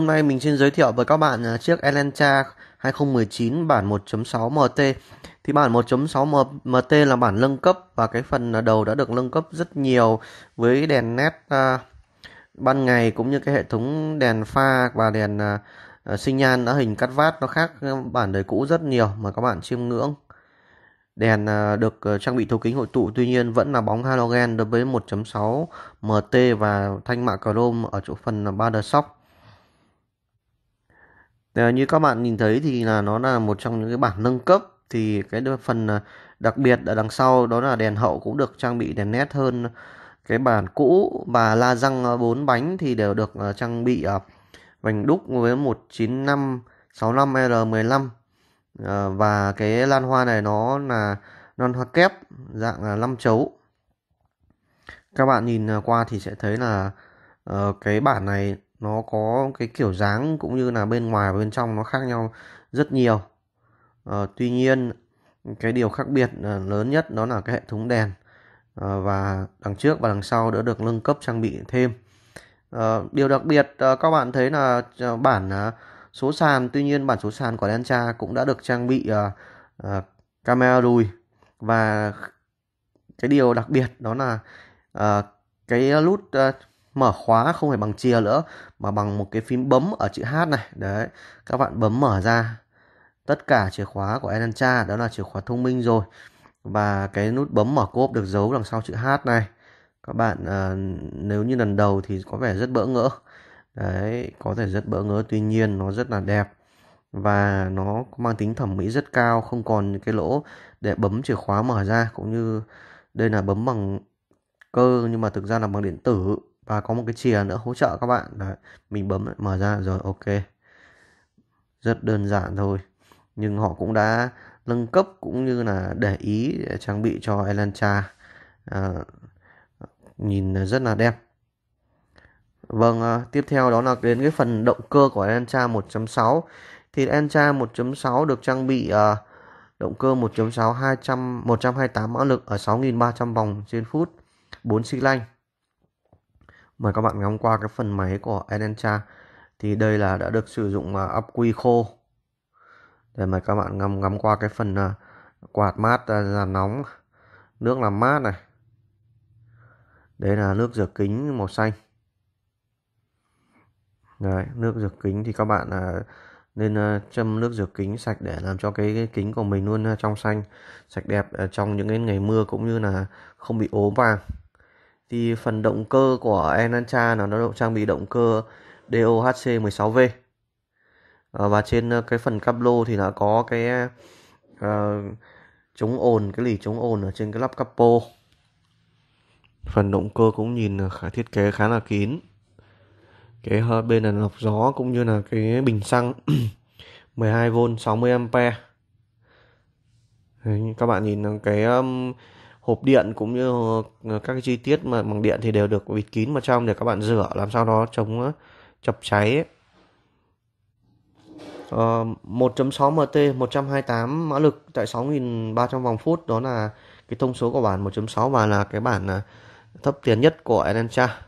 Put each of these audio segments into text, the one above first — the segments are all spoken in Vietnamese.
Hôm nay mình xin giới thiệu với các bạn à, chiếc Elantra 2019 bản 1.6 MT. Thì bản 1.6 MT là bản nâng cấp và cái phần đầu đã được nâng cấp rất nhiều với đèn nét à, ban ngày cũng như cái hệ thống đèn pha và đèn sinh à, nhan đã hình cắt vát nó khác bản đời cũ rất nhiều mà các bạn chiêm ngưỡng. Đèn được trang bị thấu kính hội tụ tuy nhiên vẫn là bóng halogen đối với 1.6 MT và thanh mạ chrome ở chỗ phần ba đờ sóc Ờ, như các bạn nhìn thấy thì là nó là một trong những cái bản nâng cấp thì cái phần ờ, đặc biệt ở đằng sau đó là đèn hậu cũng được trang bị đèn nét hơn cái bản cũ và la răng 4 ờ, bánh thì đều được trang bị vành đúc với 195 65R15 và cái lan hoa này nó là non hoa kép dạng là 5 chấu các bạn nhìn qua thì sẽ thấy là cái bản này nó có cái kiểu dáng cũng như là bên ngoài và bên trong nó khác nhau rất nhiều à, tuy nhiên cái điều khác biệt ờ, lớn nhất đó là cái hệ thống đèn à, và đằng trước và đằng sau đã được nâng cấp trang bị thêm à, điều đặc biệt à, các bạn thấy là bản à, số sàn tuy nhiên bản số sàn của Lancia cũng đã được trang bị à, à, camera lùi và cái điều đặc biệt đó là à, cái nút à, mở khóa không phải bằng chìa nữa mà bằng một cái phím bấm ở chữ H này đấy các bạn bấm mở ra tất cả chìa khóa của Enancha đó là chìa khóa thông minh rồi và cái nút bấm mở cốp được giấu đằng sau chữ H này các bạn à, nếu như lần đầu thì có vẻ rất bỡ ngỡ đấy có thể rất bỡ ngỡ tuy nhiên nó rất là đẹp và nó mang tính thẩm mỹ rất cao không còn những cái lỗ để bấm chìa khóa mở ra cũng như đây là bấm bằng cơ nhưng mà thực ra là bằng điện tử và có một cái chìa nữa hỗ trợ các bạn đấy mình bấm mở ra rồi ok rất đơn giản thôi nhưng họ cũng đã nâng cấp cũng như là để ý để trang bị cho Elantra à, nhìn rất là đẹp vâng à, tiếp theo đó là đến cái phần động cơ của Elantra 1.6 thì Elantra 1.6 được trang bị à, động cơ 1.6 200 128 mã lực ở 6.300 vòng trên phút 4 xi lanh mời các bạn ngắm qua cái phần máy của Edentra thì đây là đã được sử dụng uh, áp quy khô để mời các bạn ngắm ngắm qua cái phần uh, quạt mát uh, là nóng nước làm mát này đấy là nước rửa kính màu xanh đấy, nước rửa kính thì các bạn uh, nên uh, châm nước rửa kính sạch để làm cho cái, cái kính của mình luôn uh, trong xanh sạch đẹp uh, trong những cái ngày mưa cũng như là không bị ố vàng thì phần động cơ của Enancha nó nó trang bị động cơ DOHC 16V ờ, và trên ờ, cái phần cáp lô thì nó có cái uh, chống ồn cái lì chống ồn ở trên cái lắp capo phần động cơ cũng nhìn khá thiết kế khá là kín cái bên là lọc gió cũng như là cái bình xăng 12V 60A các bạn nhìn cái um, hộp điện cũng như ờ, các cái chi tiết mà bằng điện thì đều được bịt kín vào trong để các bạn rửa làm sao đó chống ờ, chập cháy ấy. Uh, 1.6 MT 128 mã lực tại 6.300 vòng phút đó là cái thông số của bản 1.6 và là cái bản ờ, thấp tiền nhất của Edencha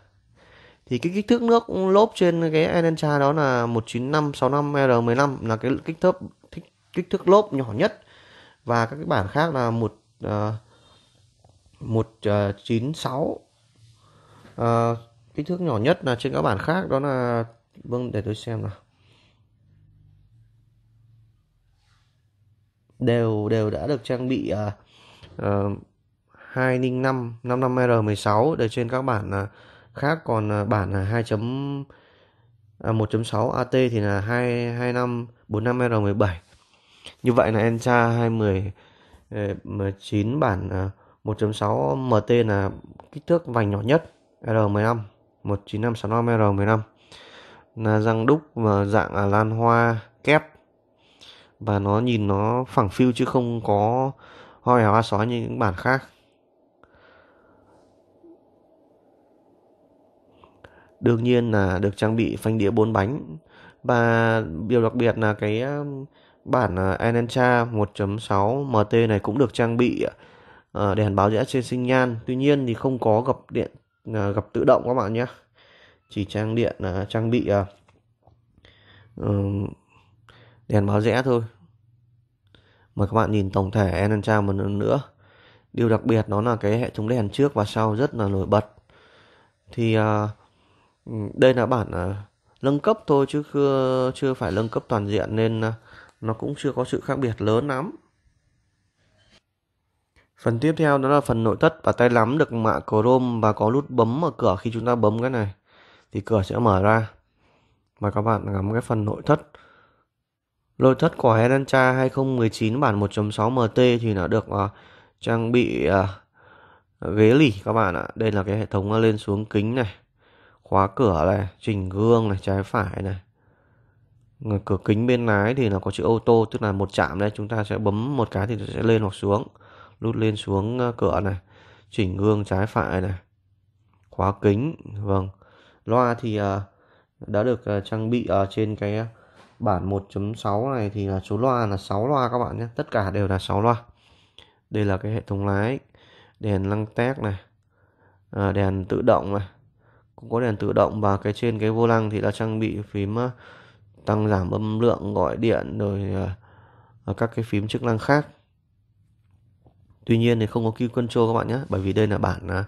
thì cái kích thước nước lốp trên cái Edencha đó là 19565R15 là cái kích thước kích, kích thước lốp nhỏ nhất và các cái bản khác là một uh, 196 à, ờ, ờ, kích thước nhỏ nhất là trên các bản khác đó là vâng để tôi xem nào đều đều đã được trang bị uh, uh, 205 55R16 để trên các bản uh, khác còn uh, bản là 2. Uh, 1.6 AT thì là 225 45R17 như vậy là Encha 210 19 bản uh, 1.6 MT là kích thước vành nhỏ nhất R15 19565 R15 là răng đúc và dạng lan hoa kép và nó nhìn nó phẳng phiu chứ không có hoa hoa sói như những bản khác đương nhiên là được trang bị phanh đĩa 4 bánh và điều đặc biệt là cái um, bản à, Enencha 1.6 MT này cũng được trang bị à, Ờ, đèn báo rẽ trên sinh nhan tuy nhiên thì không có gập điện à, gập tự động các bạn nhé chỉ trang điện à, trang bị à, ờ, đèn báo rẽ thôi mời các bạn nhìn tổng thể Enancha một lần nữa điều đặc biệt đó là cái hệ thống đèn trước và sau rất là nổi bật thì ừ, đây là bản nâng cấp thôi chứ chưa chưa phải nâng cấp toàn diện nên nó cũng chưa có sự khác biệt lớn lắm Phần tiếp theo đó là phần nội thất và tay lắm được mạ chrome và có nút bấm mở cửa khi chúng ta bấm cái này thì cửa sẽ mở ra. Mời các bạn ngắm cái phần nội thất. Nội thất của Elantra 2019 bản 1.6 MT thì nó được uh, trang bị uh, ghế lỉ các bạn ạ. Đây là cái hệ thống lên xuống kính này, khóa cửa này, chỉnh gương này, trái phải này. Cửa kính bên lái thì nó có chữ ô tô tức là một chạm đây chúng ta sẽ bấm một cái thì nó sẽ lên hoặc xuống nút lên xuống ờ, cửa này chỉnh gương trái phải này khóa kính vâng loa thì ờ, đã được ờ, trang bị ở trên cái bản 1.6 này thì là số loa là 6 loa các bạn nhé tất cả đều là 6 loa đây là cái hệ thống lái đèn lăng tét này đèn tự động này cũng có đèn tự động và cái trên cái vô lăng thì đã trang bị phím tăng giảm âm lượng gọi điện rồi các cái phím chức năng khác tuy nhiên thì không có key control các bạn nhé bởi vì đây là bản à,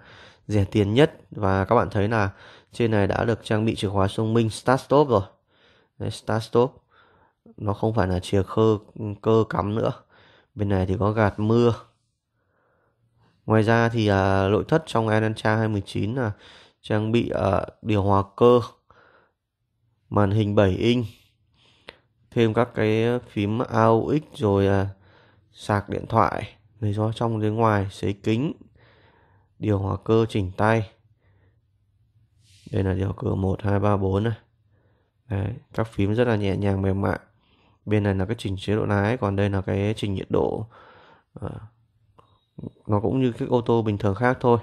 rẻ tiền nhất và các bạn thấy là trên này đã được trang bị chìa khóa thông minh start stop rồi Đấy, start stop nó không phải là chìa khơ cơ cắm nữa bên này thì có gạt mưa ngoài ra thì à, nội thất trong Elantra 2019 là trang bị à, điều hòa cơ màn hình 7 inch thêm các cái phím AUX rồi à, sạc điện thoại lấy gió trong đến ngoài sấy kính điều hòa cơ chỉnh tay đây là điều cơ 1, 2, 3, 4 này Đấy, các phím rất là nhẹ nhàng mềm mại bên này là cái chỉnh chế độ lái còn đây là cái chỉnh nhiệt độ à, nó cũng như cái ô tô bình thường khác thôi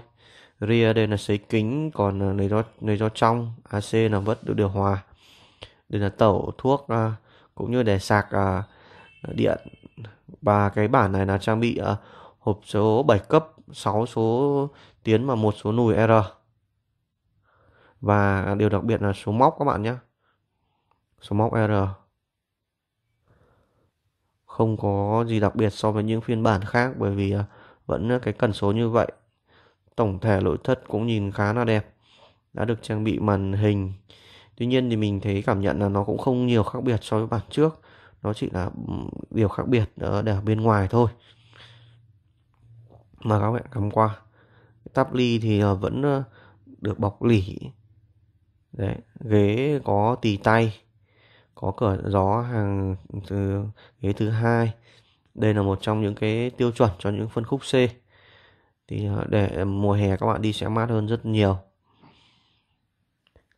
ria đây là sấy kính còn lấy gió lấy gió trong ac là vẫn được điều hòa đây là tẩu thuốc à, cũng như để sạc à, điện và cái bản này là trang bị uh, hộp số 7 cấp 6 số tiến và một số nùi R và điều đặc biệt là số móc các bạn nhé số móc R không có gì đặc biệt so với những phiên bản khác bởi vì ờ, vẫn cái cần số như vậy tổng thể nội thất cũng nhìn khá là đẹp đã được trang bị màn hình tuy nhiên thì mình thấy cảm nhận là nó cũng không nhiều khác biệt so với bản trước nó chỉ là ừ, điều khác biệt ở bên ngoài thôi mà các bạn cắm qua tắp ly thì ờ, vẫn ờ, được bọc lỉ Đấy, ghế có tì tay có cửa gió hàng từ ghế thứ hai đây là một trong những cái tiêu chuẩn cho những phân khúc C thì ờ, để mùa hè các bạn đi sẽ mát hơn rất nhiều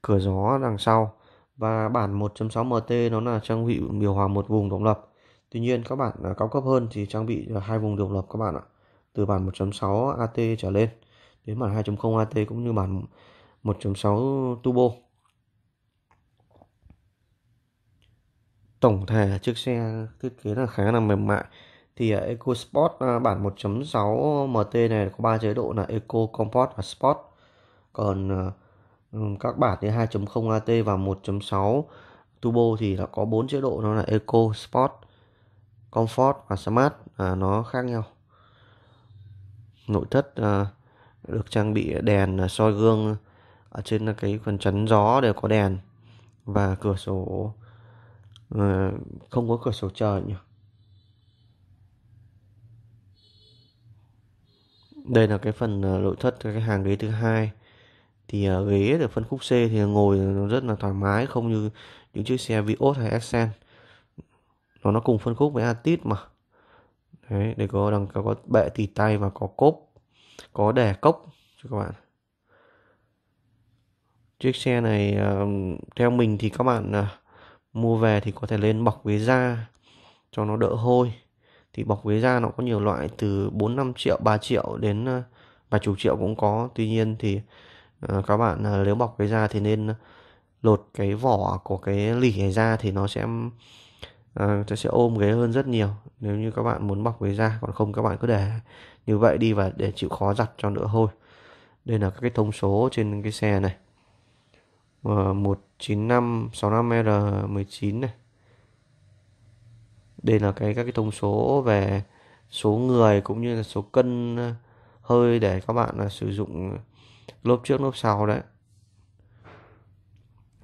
cửa gió đằng sau và bản 1.6 MT nó là trang bị điều hòa một vùng độc lập Tuy nhiên các bản à, cao cấp hơn thì trang bị hai vùng độc lập các bạn ạ từ bản 1.6 AT trở lên đến bản 2.0 AT cũng như bản 1.6 Turbo tổng thể chiếc xe thiết kế là khá là mềm mại thì à, Eco Sport à, bản 1.6 MT này có ba chế độ là Eco Comfort và Sport còn Ừ, các bản thì 2.0 AT và 1.6 turbo thì là có bốn chế độ nó là eco sport comfort và smart à, nó khác nhau nội thất à, được trang bị đèn à, soi gương ở à, trên cái phần chắn gió đều có đèn và cửa sổ à, không có cửa sổ trời nhỉ đây là cái phần à, nội thất cái hàng ghế thứ hai thì uh, ghế ở phân khúc C thì ngồi nó rất là thoải mái không như những chiếc xe Vios hay Accent nó nó cùng phân khúc với Atit mà đấy để có đằng có bệ tì tay và có cốp có đè cốc cho các bạn chiếc xe này uh, theo mình thì các bạn uh, mua về thì có thể lên bọc ghế da cho nó đỡ hôi thì bọc ghế da nó có nhiều loại từ 4 5 triệu 3 triệu đến vài chục triệu cũng có tuy nhiên thì Ờ, các bạn ờ, nếu bọc cái da thì nên lột cái vỏ của cái lỉ này ra thì nó sẽ ờ, nó sẽ ôm ghế hơn rất nhiều nếu như các bạn muốn bọc cái da còn không các bạn cứ để như vậy đi và để chịu khó giặt cho đỡ hôi đây là cái thông số trên cái xe này một chín năm sáu năm r 19 này đây là cái các cái thông số về số người cũng như là số cân hơi để các bạn là sử dụng lốp trước lốp sau đấy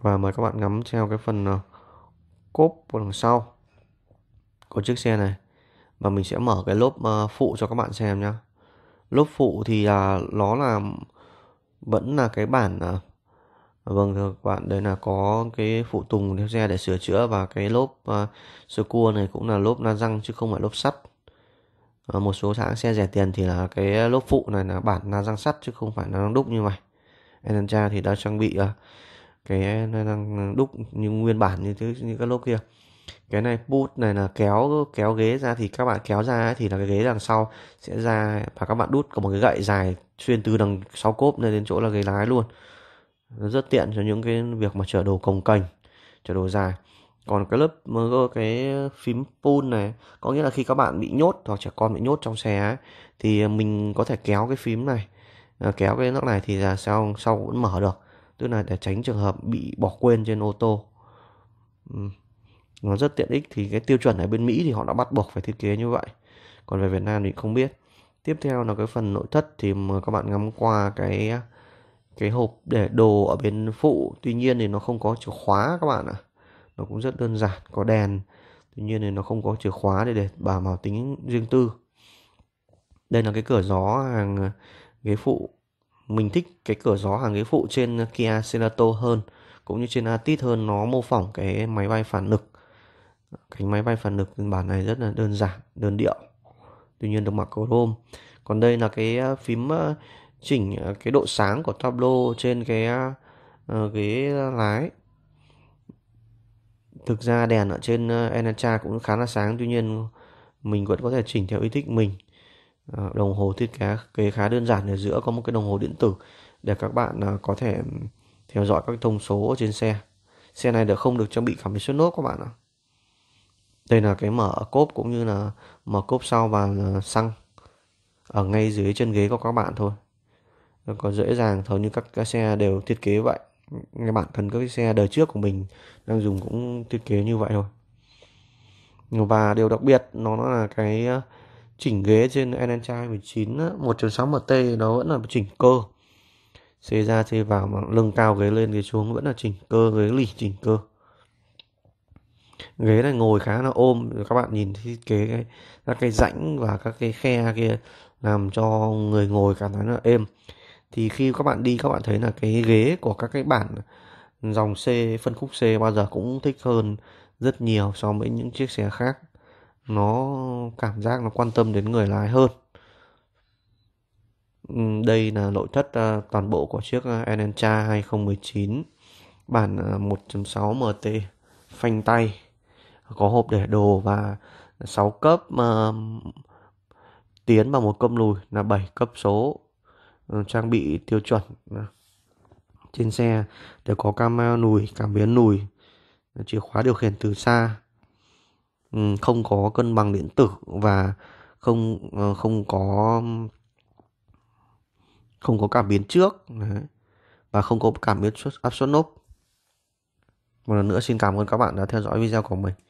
và mời các bạn ngắm theo cái phần ờ, cốp của đằng sau của chiếc xe này và mình sẽ mở cái lốp ờ, phụ cho các bạn xem nhé lốp phụ thì à, nó là vẫn là cái bản à, vâng thưa các bạn đây là có cái phụ tùng theo xe để sửa chữa và cái lốp uh, à, cua này cũng là lốp na răng chứ không phải lốp sắt một số hãng xe rẻ tiền thì là cái lốp phụ này là bản là răng sắt chứ không phải là răng đúc như vậy Elantra thì đã trang bị à, cái răng đúc như nguyên bản như thế như các lốp kia cái này put này là kéo kéo ghế ra thì các bạn kéo ra thì là cái ghế đằng sau sẽ ra và các bạn đút có một cái gậy dài xuyên từ đằng sau cốp lên đến chỗ là ghế lái luôn nó rất tiện cho những cái việc mà chở đồ cồng cành chở đồ dài còn cái lớp cái phím pull này có nghĩa là khi các bạn bị nhốt hoặc trẻ con bị nhốt trong xe ấy, thì mình có thể kéo cái phím này à, kéo cái nắp này thì là sau sau vẫn mở được tức là để tránh trường hợp bị bỏ quên trên ô tô nó rất tiện ích thì cái tiêu chuẩn ở bên Mỹ thì họ đã bắt buộc phải thiết kế như vậy còn về Việt Nam thì không biết tiếp theo là cái phần nội thất thì mà các bạn ngắm qua cái cái hộp để đồ ở bên phụ tuy nhiên thì nó không có chìa khóa các bạn ạ à nó cũng rất đơn giản có đèn tuy nhiên thì nó không có chìa khóa để để bảo bảo tính riêng tư đây là cái cửa gió hàng ghế phụ mình thích cái cửa gió hàng ghế phụ trên Kia Cerato hơn cũng như trên Atit hơn nó mô phỏng cái máy bay phản lực cánh máy bay phản lực bản này rất là đơn giản đơn điệu tuy nhiên được mặc chrome còn đây là cái à, phím à, chỉnh à, cái độ sáng của tablo trên cái ờ, ghế lái thực ra đèn ở trên ờ, Enacha cũng khá là sáng tuy nhiên mình vẫn có thể chỉnh theo ý thích mình ờ, đồng hồ thiết kế kế khá đơn giản ở giữa có một cái đồng hồ điện tử để các bạn ờ, có thể theo dõi các thông số trên xe xe này được không được trang bị cảm biến số nốt các bạn ạ đây là cái mở cốp cũng như là mở cốp sau và xăng ở ngay dưới chân ghế của các bạn thôi có dễ dàng thôi như các, các xe đều thiết kế vậy bản thân các cái xe đời trước của mình đang dùng cũng thiết kế như vậy thôi và điều đặc biệt nó là cái ờ, chỉnh ghế trên Elantra 19 1.6 MT nó vẫn là chỉnh cơ xe ra xe vào mà lưng cao ghế lên ghế xuống vẫn là chỉnh cơ ghế lì chỉnh cơ ghế này ngồi khá là ôm các bạn nhìn thiết kế cái, các cái rãnh và các cái khe kia làm cho người ngồi cảm thấy là êm thì khi các bạn đi các bạn thấy là cái ghế của các cái bản dòng C phân khúc C bao giờ cũng thích hơn rất nhiều so với những chiếc xe khác nó cảm giác nó quan tâm đến người lái hơn đây là nội thất à, toàn bộ của chiếc à, Enentra 2019 bản 1.6 à, MT phanh tay có hộp để đồ và 6 cấp uh, tiến và một cấp lùi là 7 cấp số Ờ, trang bị tiêu chuẩn à, trên xe đều có camera lùi cảm biến lùi ờ, chìa khóa điều khiển từ xa ừ, không có cân bằng điện tử và không ờ, không có không có cảm biến trước Đấy. và không có cảm biến áp suất nốt một lần nữa xin cảm ơn các bạn đã theo dõi video của mình